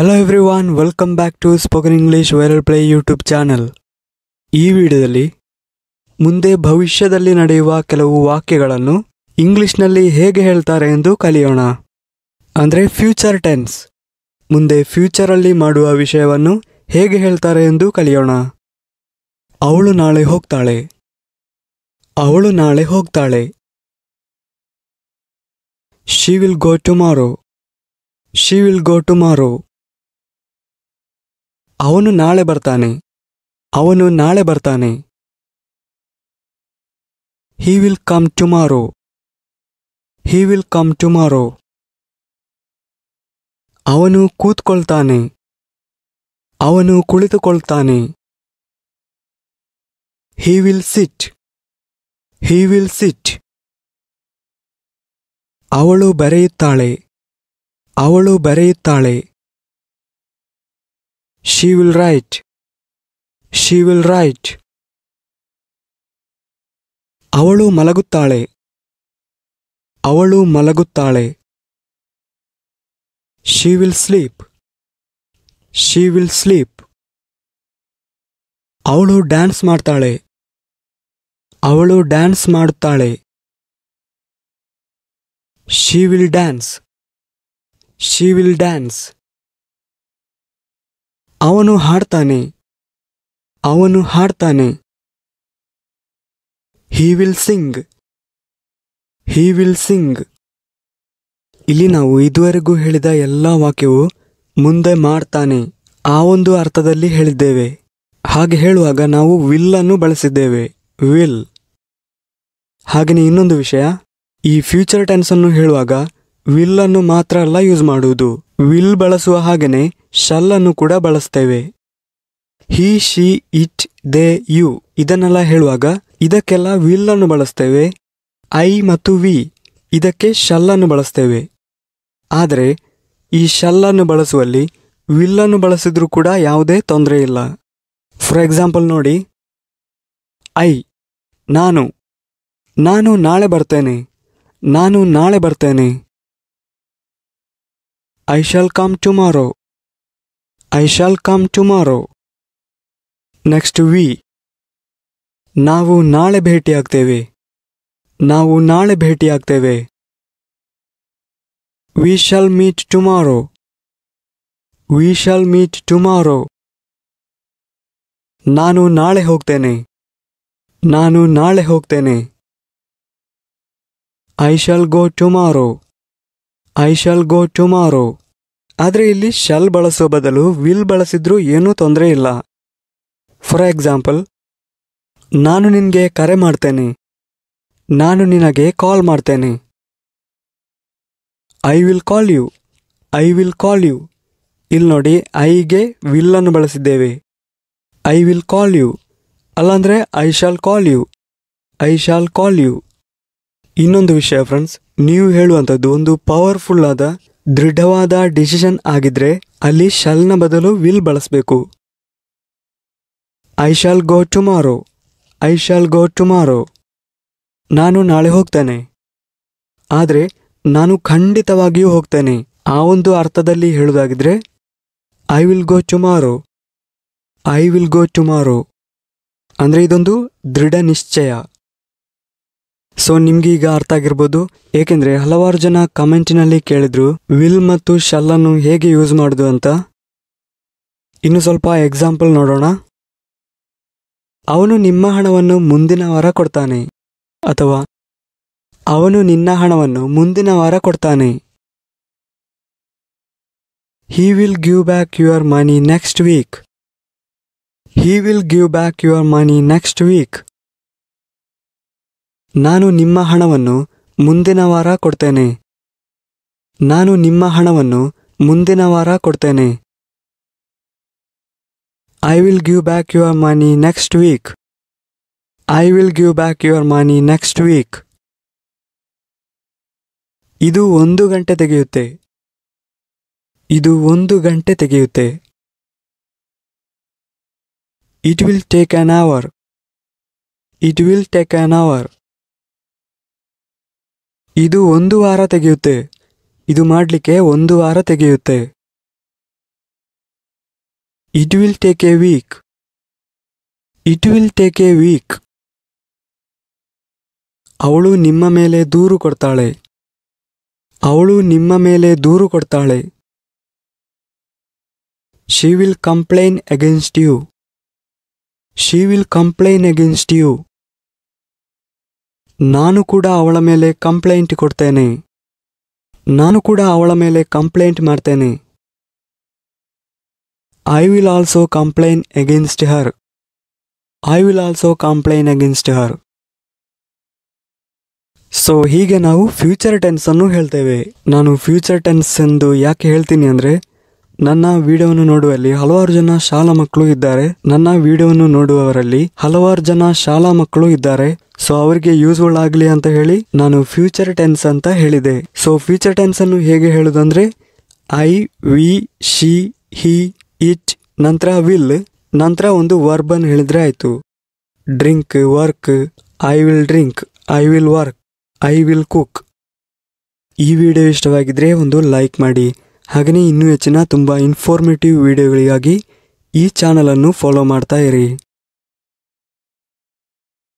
Hello everyone welcome back to spoken English viral play YouTube channel ಈ ವಿಡಿಯೋದಲ್ಲಿ ಮುಂದೆ ಭವಿಷ್ಯದಲ್ಲಿ ನಡೆಯುವ ಕೆಲವು ವಾಕ್ಯಗಳನ್ನು ಇಂಗ್ಲಿಷ್ನಲ್ಲಿ ಹೇಗೆ ಹೇಳ್ತಾರೆ ಎಂದು ಕಲಿಯೋಣ ಅಂದರೆ ಫ್ಯೂಚರ್ ಟೆನ್ಸ್ ಮುಂದೆ ಫ್ಯೂಚರಲ್ಲಿ ಮಾಡುವ ವಿಷಯವನ್ನು ಹೇಗೆ ಹೇಳ್ತಾರೆ ಎಂದು ಕಲಿಯೋಣ ಅವಳು ನಾಳೆ ಹೋಗ್ತಾಳೆ ಅವಳು ನಾಳೆ ಹೋಗ್ತಾಳೆ she will go tomorrow she will go tomorrow ಅವನು ನಾಳೆ ಬರ್ತಾನೆ ಅವನು ನಾಳೆ ಬರ್ತಾನೆ he will come tomorrow he will come tomorrow ಅವನು ಕೂತ್ಕೊಳ್ತಾನೆ ಅವನು ಕುಳಿತುಕೊಳ್ತಾನೆ he will sit he will sit ಅವಳು ಬರೆಯುತ್ತಾಳೆ ಅವಳು ಬರೆಯುತ್ತಾಳೆ She will write. She will write. ಅವಳು ಮಲಗುತ್ತಾಳೆ ಅವಳು ಮಲಗುತ್ತಾಳೆ she will sleep she will sleep ಅವಳು ಡ್ಯಾನ್ಸ್ ಮಾಡ್ತಾಳೆ ಅವಳು ಡ್ಯಾನ್ಸ್ ಮಾಡುತ್ತಾಳೆ she will dance she will dance ಅವನು ಹಾಡ್ತಾನೆ ಅವನು ಹಾಡ್ತಾನೆ he will sing he will sing ಇಲ್ಲಿ ನಾವು ಇದುವರೆಗೂ ಹೇಳಿದ ಎಲ್ಲ ವಾಕ್ಯವು ಮುಂದೆ ಮಾಡ್ತಾನೆ ಆ ಒಂದು ಅರ್ಥದಲ್ಲಿ ಹೇಳಿದ್ದೇವೆ ಹಾಗೆ ಹೇಳುವಾಗ ನಾವು ವಿಲ್ ಅನ್ನು ಬಳಸಿದ್ದೇವೆ ವಿಲ್ ಹಾಗೆಯೇ ಇನ್ನೊಂದು ವಿಷಯ ಈ ಫ್ಯೂಚರ್ ಟೆನ್ಸ್ ಅನ್ನು ಹೇಳುವಾಗ ವಿಲ್ ಅನ್ನು ಮಾತ್ರ ಅಲ್ಲ ಯೂಸ್ ಮಾಡುವುದು ವಿಲ್ ಬಳಸುವ ಹಾಗೆಯೇ ಶಲ್ಲನ್ನು ಕೂಡ ಬಳಸ್ತೇವೆ he she it they you ಇದನ್ನೆಲ್ಲ ಹೇಳುವಾಗ ಇದಕ್ಕೆಲ್ಲ ವಿಲ್ಲನ್ನು ಬಳಸ್ತೇವೆ ಐ ಮತ್ತು ವಿ ಇದಕ್ಕೆ ಶಲ್ಲನ್ನು ಬಳಸ್ತೇವೆ ಆದರೆ ಈ ಶಲ್ಲನ್ನು ಬಳಸುವಲ್ಲಿ ವಿಲ್ಲನ್ನು ಬಳಸಿದ್ರೂ ಕೂಡ ಯಾವುದೇ ತೊಂದರೆ ಇಲ್ಲ ಫಾರ್ ಎಕ್ಸಾಂಪಲ್ ನೋಡಿ ಐ ನಾನು ನಾನು ನಾಳೆ ಬರ್ತೇನೆ ನಾನು ನಾಳೆ ಬರ್ತೇನೆ I shall come tomorrow I shall come tomorrow. Next we ನಾವು ನಾಳೆ ಭೇಟಿಯಾಗ್ತೇವೆ ನಾವು ನಾಳೆ ಭೇಟಿಯಾಗ್ತೇವೆ we shall meet tomorrow we shall meet tomorrow ನಾನು ನಾಳೆ ಹೋಗ್ತೇನೆ ನಾನು ನಾಳೆ ಹೋಗ್ತೇನೆ I shall go tomorrow I shall go tomorrow ಆದರೆ ಇಲ್ಲಿ ಶಲ್ ಬಳಸುವ ಬದಲು ವಿಲ್ ಬಳಸಿದ್ರೂ ಏನೂ ತೊಂದರೆ ಇಲ್ಲ ಫಾರ್ ಎಕ್ಸಾಂಪಲ್ ನಾನು ನಿನಗೆ ಕರೆ ಮಾಡ್ತೇನೆ ನಾನು ನಿನಗೆ ಕಾಲ್ ಮಾಡ್ತೇನೆ I will call you I will call you ಇಲ್ಲಿ ನೋಡಿ ಐಗೆ ವಿಲ್ಲನ್ನು ಬಳಸಿದ್ದೇವೆ ಐ ವಿಲ್ ಕಾಲ್ ಯು ಅಲ್ಲಾಂದರೆ I shall call you I shall call you ಇನ್ನೊಂದು ವಿಷಯ ಫ್ರೆಂಡ್ಸ್ ನೀವು ಹೇಳುವಂಥದ್ದು ಒಂದು ಪವರ್ಫುಲ್ ಆದ ದೃಢವಾದ ಡಿಸಿಷನ್ ಆಗಿದ್ರೆ ಅಲ್ಲಿ ಶಲ್ನ ಬದಲು ವಿಲ್ ಬಳಸಬೇಕು I shall go tomorrow I shall go tomorrow ನಾನು ನಾಳೆ ಹೋಗ್ತೇನೆ ಆದರೆ ನಾನು ಖಂಡಿತವಾಗಿಯೂ ಹೋಗ್ತೇನೆ ಆ ಒಂದು ಅರ್ಥದಲ್ಲಿ ಹೇಳುವುದಾಗಿದ್ರೆ I will go tomorrow I will go tomorrow ಅಂದರೆ ಇದೊಂದು ದೃಢ ನಿಶ್ಚಯ ಸೊ ನಿಮ್ಗೀಗ ಈಗ ಅರ್ಥ ಆಗಿರ್ಬೋದು ಏಕೆಂದರೆ ಹಲವಾರು ಜನ ಕಮೆಂಟ್ನಲ್ಲಿ ಕೇಳಿದ್ರು ವಿಲ್ ಮತ್ತು ಶಲ್ಲನ್ನು ಹೇಗೆ ಯೂಸ್ ಮಾಡುದು ಅಂತ ಇನ್ನು ಸ್ವಲ್ಪ ಎಕ್ಸಾಂಪಲ್ ನೋಡೋಣ ಅವನು ನಿಮ್ಮ ಹಣವನ್ನು ಮುಂದಿನ ವಾರ ಕೊಡ್ತಾನೆ ಅಥವಾ ಅವನು ನಿನ್ನ ಹಣವನ್ನು ಮುಂದಿನ ವಾರ ಕೊಡ್ತಾನೆ he will give back your money next week he will give back your money next week ನಾನು ನಿಮ್ಮ ಹಣವನ್ನು ಮುಂದಿನ ವಾರ ಕೊಡ್ತೇನೆ ನಾನು ನಿಮ್ಮ ಹಣವನ್ನು ಮುಂದಿನ ವಾರ ಕೊಡ್ತೇನೆ I will give back your money next week I will give back your money next week ಇದು ಒಂದು ಗಂಟೆ ತೆಗೆಯುತ್ತೆ ಇದು ಒಂದು ಗಂಟೆ ತೆಗೆಯುತ್ತೆ it will take an hour it will take an hour ಇದು ಒಂದು ವಾರ ತೆಗೆಯುತ್ತೆ ಇದು ಮಾಡಲಿಕ್ಕೆ ಒಂದು ವಾರ ತೆಗೆಯುತ್ತೆ it will take a week it will take a week ಅವಳು ನಿಮ್ಮ ಮೇಲೆ ದೂರು ಕೊಡ್ತಾಳೆ ಅವಳು ನಿಮ್ಮ ಮೇಲೆ ದೂರು ಕೊಡ್ತಾಳೆ she will complain against you she will complain against you ನಾನು ಕೂಡ ಅವಳ ಮೇಲೆ ಕಂಪ್ಲೇಂಟ್ ಕೊಡ್ತೇನೆ ನಾನು ಕೂಡ ಅವಳ ಮೇಲೆ ಕಂಪ್ಲೇಂಟ್ ಮಾಡ್ತೇನೆ I will also complain against her I will also complain against her so ಹೀಗೆ ನಾವು ಫ್ಯೂಚರ್ ಟೆನ್ಸ್ ಅನ್ನು ಹೇಳ್ತೇವೆ ನಾನು ಫ್ಯೂಚರ್ ಟೆನ್ಸ್ ಎಂದು ಯಾಕೆ ಹೇಳ್ತೀನಿ ಅಂದರೆ ನನ್ನ ವಿಡಿಯೋವನ್ನು ನೋಡುವಲ್ಲಿ ಹಲವಾರು ಜನ ಶಾಲಾ ಮಕ್ಕಳು ಇದ್ದಾರೆ ನನ್ನ ವಿಡಿಯೋವನ್ನು ನೋಡುವವರಲ್ಲಿ ಹಲವಾರು ಜನ ಶಾಲಾ ಮಕ್ಕಳು ಇದ್ದಾರೆ ಸೊ ಅವರಿಗೆ ಯೂಸ್ಫುಲ್ ಆಗಲಿ ಅಂತ ಹೇಳಿ ನಾನು ಫ್ಯೂಚರ್ ಟೆನ್ಸ್ ಅಂತ ಹೇಳಿದೆ ಸೊ ಫ್ಯೂಚರ್ ಟೆನ್ಸ್ ಅನ್ನು ಹೇಗೆ ಹೇಳುದಂದ್ರೆ I we she he it ನಂತರ ವಿಲ್ ನಂತರ ಒಂದು ವರ್ಬ್ ಅನ್ನು ಹೇಳಿದ್ರೆ ಆಯ್ತು drink work I will drink I will work I will cook ಈ ವಿಡಿಯೋ ಇಷ್ಟವಾಗಿದ್ರೆ ಒಂದು ಲೈಕ್ ಮಾಡಿ ಹಾಗೆಯೇ ಇನ್ನೂ ಹೆಚ್ಚಿನ ತುಂಬ ಇನ್ಫಾರ್ಮೇಟಿವ್ ವಿಡಿಯೋಗಳಿಗಾಗಿ ಈ ಚಾನಲನ್ನು ಫಾಲೋ ಮಾಡ್ತಾ ಇರಿ